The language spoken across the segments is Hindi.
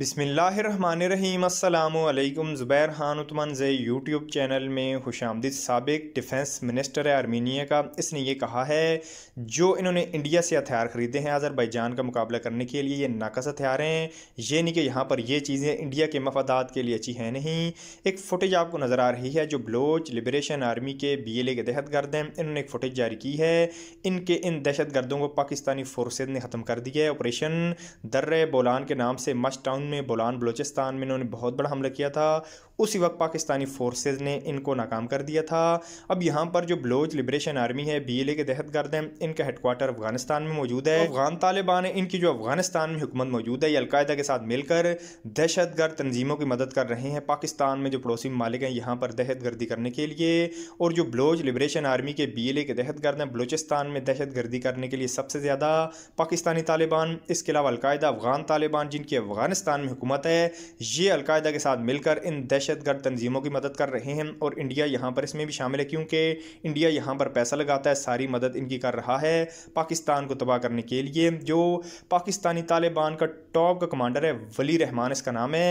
बिसमीम् ज़ुबैर खान उतमन ज़े यूट्यूब चैनल में खुश आमदीद सबक डिफेंस मिनिस्टर है आर्मीनिया का इसने ये कहा है जो इन्होंने इंडिया से हथियार ख़रीदे हैं अज़रबैजान का मुकाबला करने के लिए ये नाकस हथियार हैं ये नहीं कि यहाँ पर ये चीज़ें इंडिया के मफादात के लिए अच्छी हैं नहीं एक फ़ुटेज आपको नज़र आ रही है जो बलोच लिब्रेशन आर्मी के बी एल ए के दहशत गर्द हैं इन्होंने एक फ़ुटेज जारी की है इनके इन दहशत गर्दों को पाकिस्तानी फोर्सेज ने ख़त्म कर दिया है ऑपरेशन दर्र बोलान के नाम से मस्ट टाउन में बुलान बलोचिस्तान में इन्होंने बहुत बड़ा हमला किया था उसी वक्त पाकिस्तानी फोर्सेज ने इनको नाकाम कर दिया था अब यहाँ पर जो बलोच लिबरेशन आर्मी है बीएलए के दहत गर्द हैं इनका हेडकोार्टर अफगानिस्तान में मौजूद है अफगान तालिबान है इनकी जो अफगानिस्तान में हुकूमत मौजूद है ये अलकायदा के साथ मिलकर दहशत गर्द तनजीमों की मदद कर रहे हैं पाकिस्तान में जो पड़ोसी ममालिक हैं यहाँ पर दहशत गर्दी करने के लिए और जो बलोच लिबरेशन आर्मी के बी एल ए के दहत गर्द हैं बलोचिस्तान में दहशत गर्दी करने के लिए सबसे ज़्यादा पाकिस्तानी तालिबान इसके अलावा अलकायदा अफगान तालिबान जिनकी अफगानिस्तान पाकिस्तान में हुकूमत है ये अलकायदा के साथ मिलकर इन दहशत गर्द तनजीमों की मदद कर रहे हैं और इंडिया यहाँ पर इसमें भी शामिल है क्योंकि इंडिया यहाँ पर पैसा लगाता है सारी मदद इनकी कर रहा है पाकिस्तान को तबाह करने के लिए जो पाकिस्तानी तालिबान का टॉप का कमांडर है वली रहमान इसका नाम है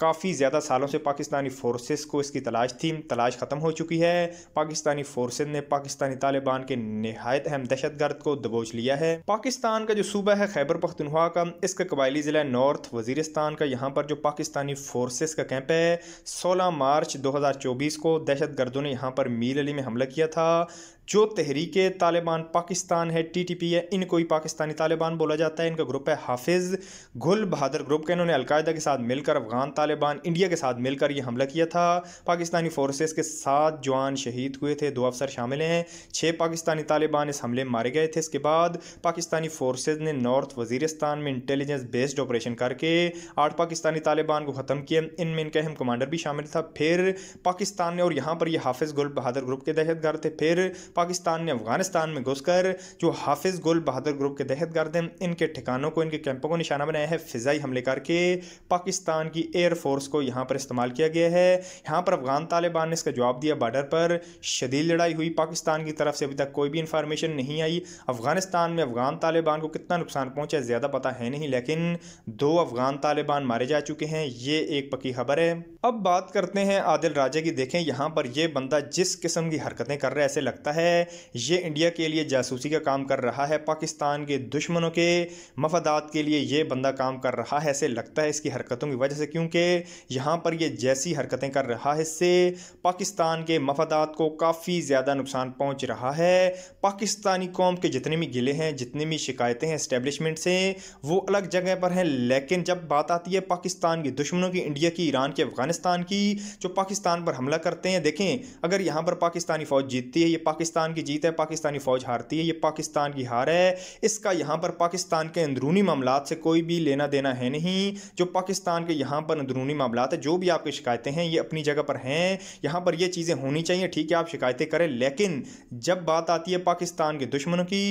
काफ़ी ज़्यादा सालों से पाकिस्तानी फोर्सेस को इसकी तलाश थी तलाश ख़त्म हो चुकी है पाकिस्तानी फोर्सेस ने पाकिस्तानी तालिबान के नहायत अहम दहशत गर्द को दबोच लिया है पाकिस्तान का जो सूबा है खैबर पख्तनख्वा का इसका कबायली ज़िला नॉर्थ वजीरस्तान पाकिस्तान का यहाँ पर जो पाकिस्तानी फोर्सेस का कैंप है 16 मार्च 2024 को दहशत गर्दों ने यहाँ पर मील अली में हमला किया था जो तहरीक तालिबान पाकिस्तान है टीटीपी है इनको ही पाकिस्तानी तालिबान बोला जाता है इनका ग्रुप है हाफिज़ गुल बहादुर ग्रुप का इन्होंने अलकायदा के साथ मिलकर अफगान तालिबान इंडिया के साथ मिलकर ये हमला किया था पाकिस्तानी फोर्सेस के सात जवान शहीद हुए थे दो अफसर शामिल हैं छः पाकिस्तानी तालिबान इस हमले मारे गए थे इसके बाद पाकिस्तानी फोर्सेज ने नॉर्थ वजीरस्तान में इंटेलिजेंस बेस्ड ऑपरेशन करके आठ पाकिस्तानी तालिबान को ख़त्म किया इनमें इनका अहम कमांडर भी शामिल था फिर पाकिस्तान ने और यहाँ पर ये हाफिज़ गुल बहादुर ग्रुप के दहशत गर्द थे फिर पाकिस्तान ने अफगानिस्तान में घुसकर जो हाफिज़ गुल बहादुर ग्रुप के दहशत गर्द हैं इनके ठिकानों को इनके कैंपों को निशाना बनाया है फ़िज़ाई हमले करके पाकिस्तान की एयरफोर्स को यहाँ पर इस्तेमाल किया गया है यहाँ पर अफगान तालिबान ने इसका जवाब दिया बॉर्डर पर शदीद लड़ाई हुई पाकिस्तान की तरफ से अभी तक कोई भी इन्फॉर्मेशन नहीं आई अफगानिस्तान में अफगान तालिबान को कितना नुकसान पहुँचा ज़्यादा पता है नहीं लेकिन दो अफगान तालिबान तालिबान मारे जा चुके हैं ये एक पक्की खबर है अब बात करते हैं आदिल राजा की देखें यहाँ पर ये बंदा जिस किस्म की हरकतें कर रहा है ऐसे लगता है ये इंडिया के लिए जासूसी का काम कर रहा है पाकिस्तान के दुश्मनों के मफादात के लिए ये बंदा काम कर रहा है ऐसे लगता है इसकी हरकतों की वजह से क्योंकि यहाँ पर ये जैसी हरकतें कर रहा है इससे पाकिस्तान के मफादात को काफ़ी ज़्यादा नुकसान पहुँच रहा है पाकिस्तानी कौम के जितने भी गिले हैं जितनी भी शिकायतें हैं इस्टेबलिशमेंट से वो अलग जगह पर हैं लेकिन जब बात आती है पाकिस्तान की दुश्मनों की इंडिया की ईरान की अफगानिस्तान की जो पाकिस्तान पर हमला करते हैं देखें अगर यहाँ पर पाकिस्तानी फ़ौज जीतती है ये पाकिस्तान की जीत है पाकिस्तानी फ़ौज हारती है ये पाकिस्तान की हार है इसका यहाँ पर पाकिस्तान के अंदरूनी मामला से कोई भी लेना देना है नहीं जो पाकिस्तान के यहाँ पर अंदरूनी मामला है जो भी आपकी शिकायतें हैं ये अपनी जगह पर हैं यहाँ पर ये चीज़ें होनी चाहिए ठीक है आप शिकायतें करें लेकिन जब बात आती है पाकिस्तान के दुश्मनों की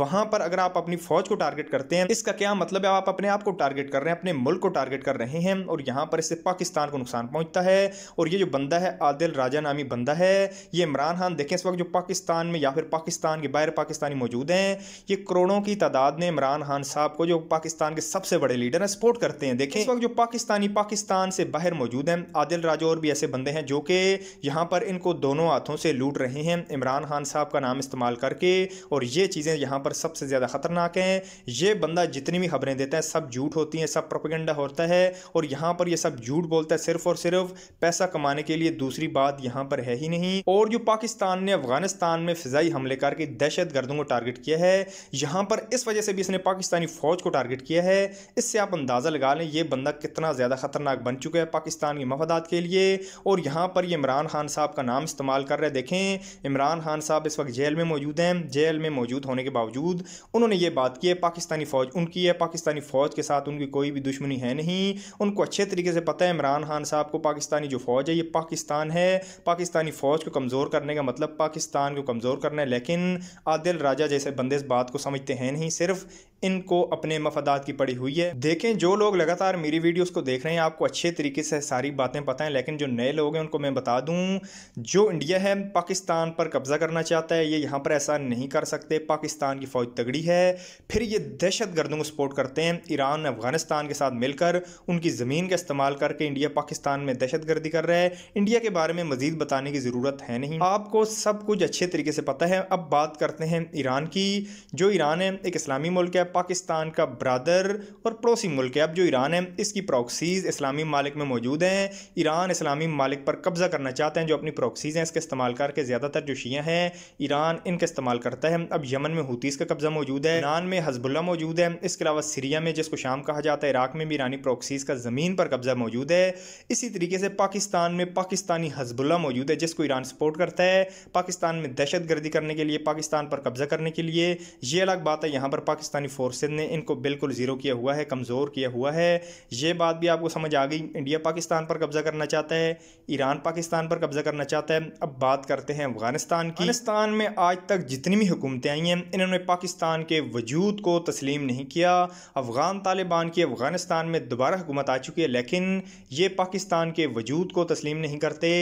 वहाँ पर अगर आप अपनी फ़ौज को टारगेट करते हैं इसका क्या मतलब है आप अपने आप को टारगेट कर रहे हैं अपने मुल्क को टारगेट कर रहे हैं और यहाँ पर इससे पाकिस्तान को नुकसान पहुँचता है और ये जो बंदा है आदिल राजा नामी बंदा है ये इमरान खान देखें इस वक्त जो पाकिस्तान में या फिर पाकिस्तान के बाहर पाकिस्तानी मौजूद हैं ये करोड़ों की तादाद में इमरान खान साहब को जो पाकिस्तान के सबसे बड़े लीडर हैं सपोर्ट करते हैं देखें इस वक्त जो पाकिस्तानी पाकिस्तान से बाहर मौजूद हैं आदिल राजा और भी ऐसे बंदे हैं जो कि यहाँ पर इनको दोनों हाथों से लूट रहे हैं इमरान खान साहब का नाम इस्तेमाल करके और ये चीज़ें यहाँ पर सबसे ज़्यादा ख़तरनाक हैं ये बंदा जितनी भी खबरें देता है सब झूठ होती हैं सब प्रोपिगेंडा एजेंडा होता है और यहाँ पर यह सब झूठ बोलता है सिर्फ और सिर्फ पैसा कमाने के लिए दूसरी बात यहाँ पर है ही नहीं और जो पाकिस्तान ने अफगानिस्तान में फिजाई हमले करके दहशत गर्दों को टारगेट किया है यहाँ पर इस वजह से भी इसने पाकिस्तानी फौज को टारगेट किया है इससे आप अंदाज़ा लगा लें यह बंदा कितना ज़्यादा ख़तरनाक बन चुका है पाकिस्तान के मफादात के लिए और यहाँ पर ये इमरान खान साहब का नाम इस्तेमाल कर रहे देखें इमरान खान साहब इस वक्त जेल में मौजूद हैं जेल में मौजूद होने के बावजूद उन्होंने ये बात की है पाकिस्तानी फ़ौज उनकी है पाकिस्तानी फ़ौज के साथ उनकी कोई भी दुश्मनी है नहीं उनको अच्छे तरीके से पता है इमरान खान साहब को पाकिस्तानी जो फ़ौज है ये पाकिस्तान है पाकिस्तानी फ़ौज को कमज़ोर करने का मतलब पाकिस्तान को कमज़ोर करना है लेकिन आदिल राजा जैसे बंदे इस बात को समझते हैं नहीं सिर्फ इनको अपने मफदात की पड़ी हुई है देखें जो लोग लगातार मेरी वीडियोस को देख रहे हैं आपको अच्छे तरीके से सारी बातें पता है लेकिन जो नए लोग हैं उनको मैं बता दूं जो इंडिया है पाकिस्तान पर कब्ज़ा करना चाहता है ये यहाँ पर ऐसा नहीं कर सकते पाकिस्तान की फ़ौज तगड़ी है फिर ये दहशत गर्दों को सपोर्ट करते हैं ईरान अफगानिस्तान के साथ मिलकर उनकी ज़मीन का इस्तेमाल करके इंडिया पाकिस्तान में दहशत गर्दी कर रहा है इंडिया के बारे में मज़ीद बताने की ज़रूरत है नहीं आपको सब कुछ अच्छे तरीके से पता है अब बात करते हैं ईरान की जो ईरान है एक इस्लामी मुल्क है पाकिस्तान का ब्रादर और पड़ोसी मुल्क है अब जो ईरान है इसकी प्रोक्सीज इस्लामी मालिक में मौजूद हैं ईरान इस्लामी मालिक पर कब्ज़ा करना चाहते हैं जो अपनी प्रोक्सीज हैं इसके इस्तेमाल करके ज़्यादातर जो शिया हैं ईरान इनका इस्तेमाल करता है अब यमन में हूतीस का कब्ज़ा मौजूद है ईरान में हजबुल्ला मौजूद है इसके अलावा सीरिया में जिसको शाम कहा जाता है इराक में भी ईरानी प्रोक्सीज का ज़मीन पर कब्ज़ा मौजूद है इसी तरीके से पाकिस्तान में पाकिस्तानी हजबुल्ला मौजूद है जिसको ईरान सपोर्ट करता है पाकिस्तान में दहशत गर्दी करने के लिए पाकिस्तान पर कब्ज़ा करने के लिए ये अलग बात है यहाँ पर पाकिस्तानी फोर्सेज ने इनको बिल्कुल ज़ीरो किया हुआ है कमज़ोर किया हुआ है ये बात भी आपको समझ आ गई इंडिया पाकिस्तान पर कब्ज़ा करना चाहता है ईरान पाकिस्तान पर कब्ज़ा करना चाहता है अब बात करते हैं अफगानिस्तान की अफगानिस्तान में आज तक जितनी भी हुकूमतें आई हैं इन्होंने पाकिस्तान के वजूद को तस्लीम नहीं किया अफ़गान तालिबान की अफ़गानिस्तान में दोबारा हुकूमत आ चुकी है लेकिन ये पाकिस्तान के वजूद को तस्लीम नहीं करते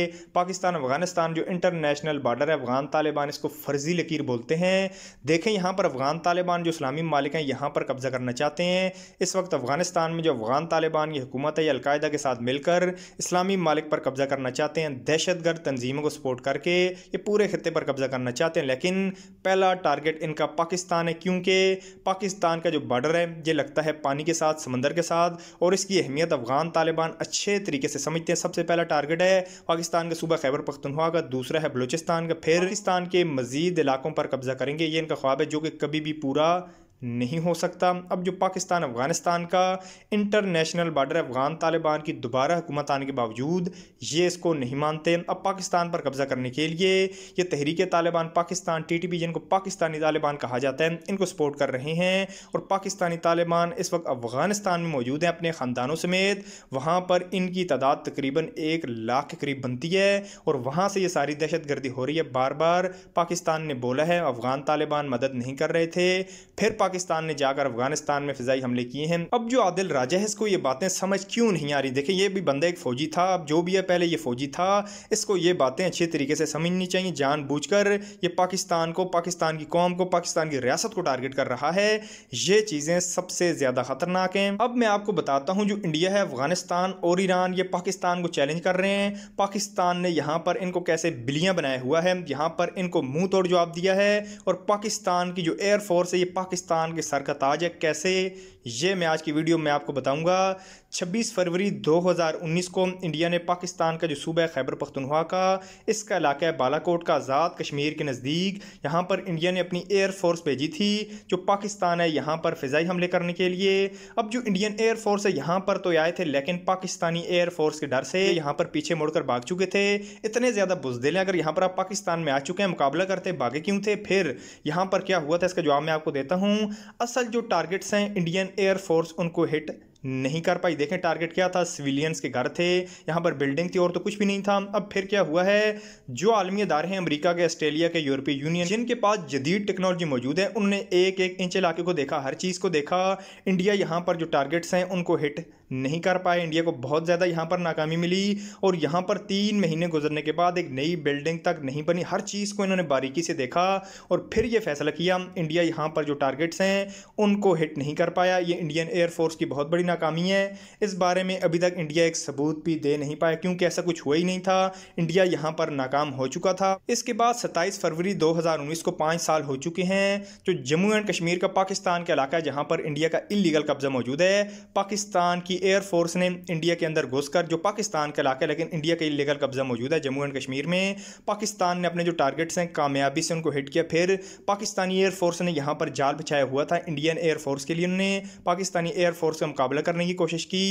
पाकिस्तान अफ़गानिस्तान जो इंटरनेशनल बार्डर है अफ़गान तालिबान इसको फर्जी लकीर बोलते हैं देखें यहाँ पर अफ़गान तालिबान जो इस्लामी मालिक हैं यहाँ पर कब्ज़ा करना चाहते हैं इस वक्त अफगानिस्तान में जो अफगान तालिबान की हुकूमत है अलकायदा के साथ मिलकर इस्लामी मालिक पर कब्ज़ा करना चाहते हैं दहशत गर्द तंजीमों को सपोर्ट करके ये पूरे खत्े पर कब्ज़ा करना चाहते हैं लेकिन पहला टारगेट इनका पाकिस्तान है क्योंकि पाकिस्तान का जो बॉर्डर है ये लगता है पानी के साथ समंदर के साथ और इसकी अहमियत अफगान तालिबान अच्छे तरीके से समझते हैं सबसे पहला टारगेट है पाकिस्तान का सूबा खैबर पख्तनखा का दूसरा है बलूचिस्तान का फिर पाकिस्तान के मजीद इलाकों पर कब्जा करेंगे ये इनका ख्वाब है जो कि कभी भी पूरा नहीं हो सकता अब जो पाकिस्तान अफ़गानिस्तान का इंटरनेशनल बॉर्डर अफ़गान तालिबान की दोबारा हुकूमत आने के बावजूद ये इसको नहीं मानते अब पाकिस्तान पर कब्ज़ा करने के लिए ये Tehreek Taliban Pakistan T T P जिनको पाकिस्तानी तालिबान कहा जाता है इनको सपोर्ट कर रहे हैं और पाकिस्तानी तालिबान इस वक्त अफ़गानिस्तान में मौजूद हैं अपने ख़ानदानों समेत वहाँ पर इनकी तादाद तकरीबन एक लाख के करीब बनती है और वहाँ से ये सारी दहशत गर्दी हो रही है बार बार पाकिस्तान ने बोला है अफ़गान तालिबान मदद नहीं कर रहे थे फिर पाकिस्तान ने जाकर अफगानिस्तान में फिजाई हमले किए हैं अब जो आदिल राजा है इसको ये बातें समझ क्यों नहीं आ रही देखे ये भी बंदा एक फौजी था अब जो भी है पहले ये फौजी था इसको ये बातें अच्छे तरीके से समझनी चाहिए जानबूझकर ये पाकिस्तान को पाकिस्तान की कौम को पाकिस्तान की रियासत को टारगेट कर रहा है ये चीज़ें सबसे ज़्यादा खतरनाक हैं अब मैं आपको बताता हूँ जो इंडिया है अफगानिस्तान और ईरान ये पाकिस्तान को चैलेंज कर रहे हैं पाकिस्तान ने यहाँ पर इनको कैसे बिलियां बनाया हुआ है यहाँ पर इनको मुंह तोड़ जवाब दिया है और पाकिस्तान की जो एयरफोर्स है ये पाकिस्तान पाकिस्तान के सर का ताज है कैसे ये मैं आज की वीडियो में आपको बताऊंगा 26 फरवरी 2019 को इंडिया ने पाकिस्तान का जो सूबा है खैबर पख्तनख्वा का इसका इलाका है बालाकोट का आज़ाद कश्मीर के नज़दीक यहाँ पर इंडिया ने अपनी एयर फोर्स भेजी थी जो पाकिस्तान है यहाँ पर फ़िज़ाई हमले करने के लिए अब जो इंडियन एयर फोर्स है यहाँ पर तो आए थे लेकिन पाकिस्तानी एयर फोर्स के डर से यहाँ पर पीछे मुड़कर भाग चुके थे इतने ज़्यादा बुजदिल हैं अगर यहाँ पर आप पाकिस्तान में आ चुके हैं मुकाबला करते भागे क्यों थे फिर यहाँ पर क्या हुआ था इसका जवाब मैं आपको देता हूँ असल जो टारगेट्स हैं इंडियन एयर फोर्स उनको हिट नहीं कर पाई देखें टारगेट क्या था सिविलियंस के घर थे यहाँ पर बिल्डिंग थी और तो कुछ भी नहीं था अब फिर क्या हुआ है जो आलमी अदारे हैं अमरीका के ऑस्ट्रेलिया के यूरोपीय यूनियन जिनके पास जदीद टेक्नोलॉजी मौजूद है उनने एक एक इंच इलाके को देखा हर चीज़ को देखा इंडिया यहाँ पर जो टारगेट्स हैं उनको हिट नहीं कर पाए इंडिया को बहुत ज़्यादा यहाँ पर नाकामी मिली और यहाँ पर तीन महीने गुजरने के बाद एक नई बिल्डिंग तक नहीं बनी हर चीज़ को इन्होंने बारीकी से देखा और फिर ये फैसला किया इंडिया यहाँ पर जो टारगेट्स हैं उनको हिट नहीं कर पाया ये इंडियन एयरफोर्स की बहुत बड़ी नाकामी है इस बारे में अभी तक इंडिया एक सबूत भी दे नहीं पाया क्योंकि ऐसा कुछ हुआ ही नहीं था इंडिया यहाँ पर नाकाम हो चुका था इसके बाद सत्ताईस फरवरी दो को पाँच साल हो चुके हैं जो जम्मू एंड कश्मीर का पाकिस्तान का इलाका है जहाँ पर इंडिया का इलीगल कब्जा मौजूद है पाकिस्तान की एयरफोर्स ने इंडिया के अंदर घुसकर जो पाकिस्तान का इलाका है लेकिन इंडिया का इलीगल कब्जा मौजूद है जम्मू एंड कश्मीर में पाकिस्तान ने अपने जो टारगेट्स हैं कामयाबी से उनको हिट किया फिर पाकिस्तानी एयरफोर्स ने यहाँ पर जाल बिछाया हुआ था इंडियन एयरफोर्स के लिए उन्होंने पाकिस्तानी एयरफोर्स का मुकाबला करने की कोशिश की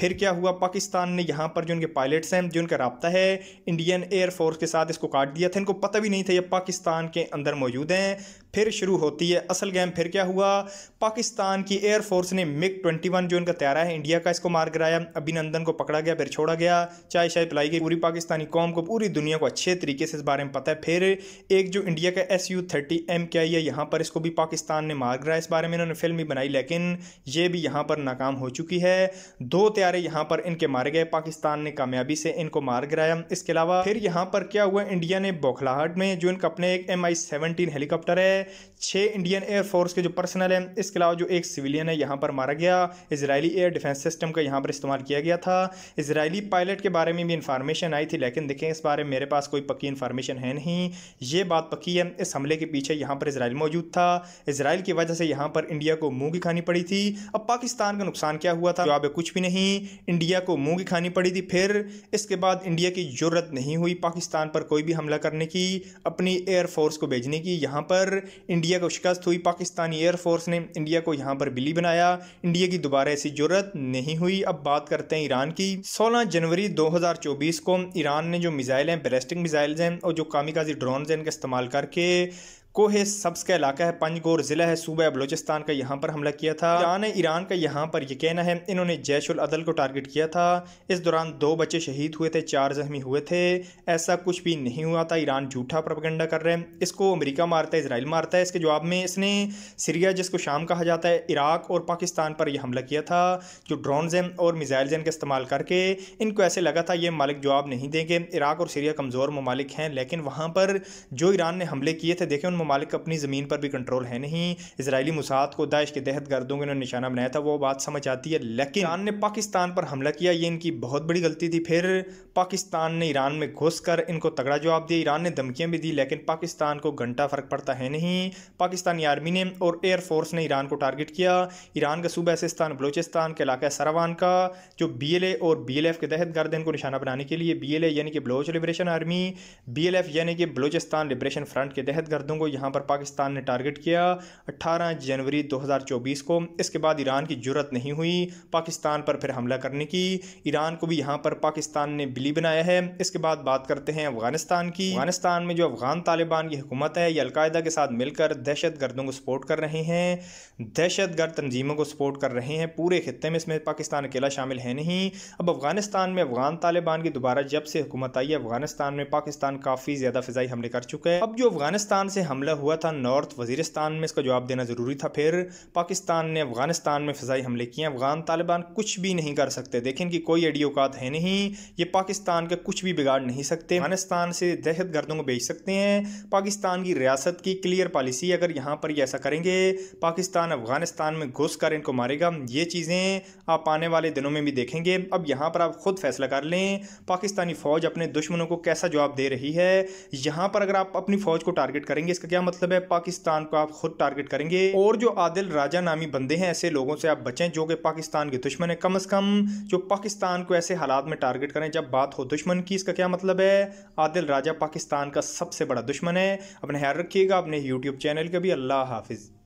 फिर क्या हुआ पाकिस्तान ने यहाँ पर जो उनके पायलट्स हैं जो उनका रबता है इंडियन एयरफोर्स के साथ इसको काट दिया था इनको पता भी नहीं था ये पाकिस्तान के अंदर मौजूद हैं फिर शुरू होती है असल गेम फिर क्या हुआ पाकिस्तान की एयरफोर्स ने मिग ट्वेंटी वन जो इनका तैयारा है इंडिया का इसको मार गिराया अभिनंदन को पकड़ा गया फिर छोड़ा गया चाय शाय पिलाई गई पूरी पाकिस्तानी कौम को पूरी दुनिया को अच्छे तरीके से इस बारे में पता है फिर एक जो इंडिया का एस यू थर्टी एम क्या है यहाँ पर इसको भी पाकिस्तान ने मार गिराया इस बारे में इन्होंने फिल्म भी बनाई लेकिन ये भी यहाँ पर नाकाम हो चुकी है दो त्यारे यहाँ पर इनके मारे गए पाकिस्तान ने कामयाबी से इनको मार गिराया इसके अलावा फिर यहाँ पर क्या हुआ इंडिया ने बौखलाहट में जो इनका अपने एक एम आई सेवनटीन हेलीकॉप्टर है छः इंडियन एयरफोर्स के जो पर्सनल हैं इसके अलावा जो एक सिविलियन है यहाँ पर मारा गया इसराइली एयर डिफेंस सिस्टम का यहाँ पर इस्तेमाल किया गया था इसराइली पायलट के बारे में भी इंफॉर्मेशन आई थी लेकिन देखें इस बारे में मेरे पास कोई पक्की इन्फॉर्मेशन है नहीं ये बात पक्की है इस हमले के पीछे यहाँ पर इसराइल मौजूद था इसराइल की वजह से यहाँ पर इंडिया को मुँह की खानी पड़ी थी अब पाकिस्तान का नुकसान क्या हुआ था जवाब कुछ भी नहीं इंडिया को मुँह की खानी पड़ी थी फिर इसके बाद इंडिया की ज़रूरत नहीं हुई पाकिस्तान पर कोई भी हमला करने की अपनी एयरफोर्स को भेजने की यहाँ पर इंडिया को शिकस्त हुई पाकिस्तानी एयरफोर्स ने इंडिया को यहाँ पर बिली बनाया इंडिया की दोबारा ऐसी जरूरत नहीं हुई अब बात करते हैं ईरान की 16 जनवरी 2024 को ईरान ने जो मिसाइल हैं बैलिस्टिक मिजाइल हैं और जो कामिकाजी ड्रोन हैं इनका इस्तेमाल करके कोहे सब्स का इलाका है पंजगोर ज़िला है सूबे बलोचिस्तान का यहाँ पर हमला किया था ईरान ईरान का यहाँ पर यह कहना है इन्होंने जैश उल अदल को टारगेट किया था इस दौरान दो बच्चे शहीद हुए थे चार जख्मी हुए थे ऐसा कुछ भी नहीं हुआ था ईरान झूठा प्रपगंडा कर रहे हैं इसको अमरीका मारता है इसराइल मारता है इसके जवाब में इसने सीरिया जिसको शाम कहा जाता है इराक और पाकिस्तान पर यह हमला किया था जो ड्रोन जैन और मिज़ाइल जैन का इस्तेमाल करके इनको ऐसे लगा था ये मालिक जवाब नहीं देंगे इराक और सीरिया कमज़ोर ममालिक हैं लेकिन वहाँ पर जो ईरान ने हमले किए थे देखें उन ममालिक अपनी ज़मीन पर भी कंट्रोल है नहीं इसराइली मुसाद को दाइश के तहत गर्दों ने निशाना बनाया था वो बात समझ आती है लेकिन ईरान ने पाकिस्तान पर हमला किया ये इनकी बहुत बड़ी गलती थी फिर पाकिस्तान ने ईरान में घुस कर इनको तगड़ा जवाब दिया ईरान ने धमकियाँ भी दी लेकिन पाकिस्तान को घंटा फ़र्क पड़ता है नहीं पाकिस्तानी आर्मी ने और एयरफोर्स ने ईरान को टारगेट किया ईरान का सूबा एसिस्तान बलोचिस्तान के इलाका सरावान का जो बी एल ए और बी एल एफ के तहत गर्द इनको निशाना बनाने के लिए बी एल ए यानी कि Baloch liberation army B L F यानी कि बलोचिस्तान लिब्रेशन फ्रंट के तहत गर्दों को यहाँ पर पाकिस्तान ने टारगेट किया 18 जनवरी 2024 को इसके बाद ईरान की जरूरत नहीं हुई पाकिस्तान पर फिर हमला करने की ईरान को भी यहाँ पर पाकिस्तान ने बिली बनाया है इसके बाद बात करते हैं अफगानिस्तान की अफगानिस्तान में जो अफगान तालिबान की हुकूमत है ये अलकायदा के साथ मिलकर दहशत गर्दों को सपोर्ट कर रहे हैं दहशत गर्द तंजीमों को सपोर्ट कर रहे हैं पूरे खत्े में इसमें पाकिस्तान अकेला शामिल है नहीं अब अफगानिस्तान में अफगान तालिबान की दोबारा जब से हुकूमत आई है अफगानिस्तान में पाकिस्तान काफ़ी ज़्यादा फिजाई हमले कर चुका है अब जो अफगानिस्तान से हम हमला हुआ था नॉर्थ वजीरस्तान में इसका जवाब देना ज़रूरी था फिर पाकिस्तान ने अफगानिस्तान में फ़जाई हमले किए अफगान तालिबान कुछ भी नहीं कर सकते देखें कि कोई एडी औकात है नहीं ये पाकिस्तान का कुछ भी बिगाड़ नहीं सकते अफगानिस्तान से दहशत गर्दों को बेच सकते हैं पाकिस्तान की रियासत की क्लियर पॉलिसी अगर यहाँ पर ये ऐसा करेंगे पाकिस्तान अफगानिस्तान में घुस कर इनको मारेगा ये चीज़ें आप आने वाले दिनों में भी देखेंगे अब यहाँ पर आप खुद फैसला कर लें पाकिस्तानी फ़ौज अपने दुश्मनों को कैसा जवाब दे रही है यहाँ पर अगर आप अपनी फ़ौज को टारगेट करेंगे इसका क्या मतलब है पाकिस्तान को आप खुद टारगेट करेंगे और जो आदिल राजा नामी बंदे हैं ऐसे लोगों से आप बचें जो कि पाकिस्तान के दुश्मन है कम अज कम जो पाकिस्तान को ऐसे हालात में टारगेट करें जब बात हो दुश्मन की इसका क्या मतलब है आदिल राजा पाकिस्तान का सबसे बड़ा दुश्मन है अपने ख्याल रखिएगा अपने यूट्यूब चैनल का भी अल्लाह हाफिज़